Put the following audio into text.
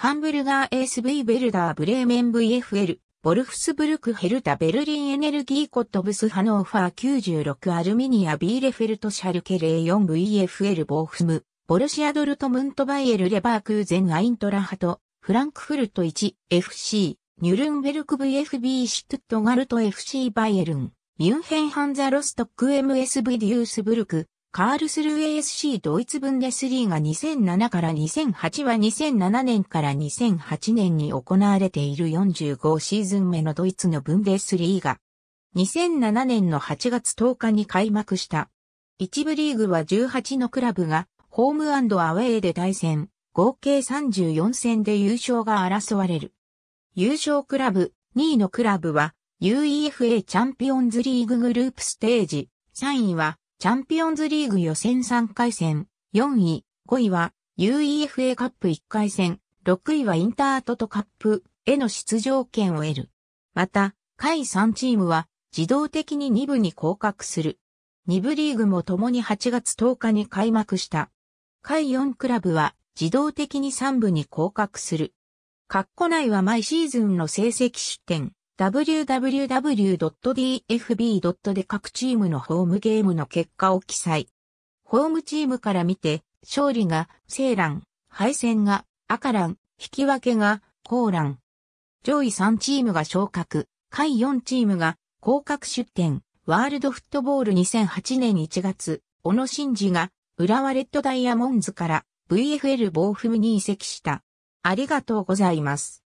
ハンブルガー ASV ベルダーブレーメン VFL、ボルフスブルクヘルタベルリンエネルギーコットブスハノーファー96アルミニアビーレフェルトシャルケレー 4VFL ボーフム、ボルシアドルトムントバイエルレバークーゼンアイントラハト、フランクフルト 1FC、ニュルンベルク VFB シュトットガルト FC バイエルン、ミュンヘンハンザロストック MSV デュースブルク、カールスルー ASC ドイツブンデスリーが2007から2008は2007年から2008年に行われている45シーズン目のドイツのブンデスリーが2007年の8月10日に開幕した。1部リーグは18のクラブがホームアウェーで対戦、合計34戦で優勝が争われる。優勝クラブ、2位のクラブは UEFA チャンピオンズリーググループステージ、3位はチャンピオンズリーグ予選3回戦、4位、5位は UEFA カップ1回戦、6位はインタートとカップへの出場権を得る。また、下位3チームは自動的に2部に降格する。2部リーグも共に8月10日に開幕した。下位4クラブは自動的に3部に降格する。カッコ内は毎シーズンの成績出展、www.dfb. で各チームのホームゲームの結果を記載。ホームチームから見て、勝利がセーラン、敗戦が赤ン、引き分けがコーラン。上位3チームが昇格、下位4チームが降格出展。ワールドフットボール2008年1月、小野真二が浦和レッドダイヤモンズから VFL 暴風に移籍した。ありがとうございます。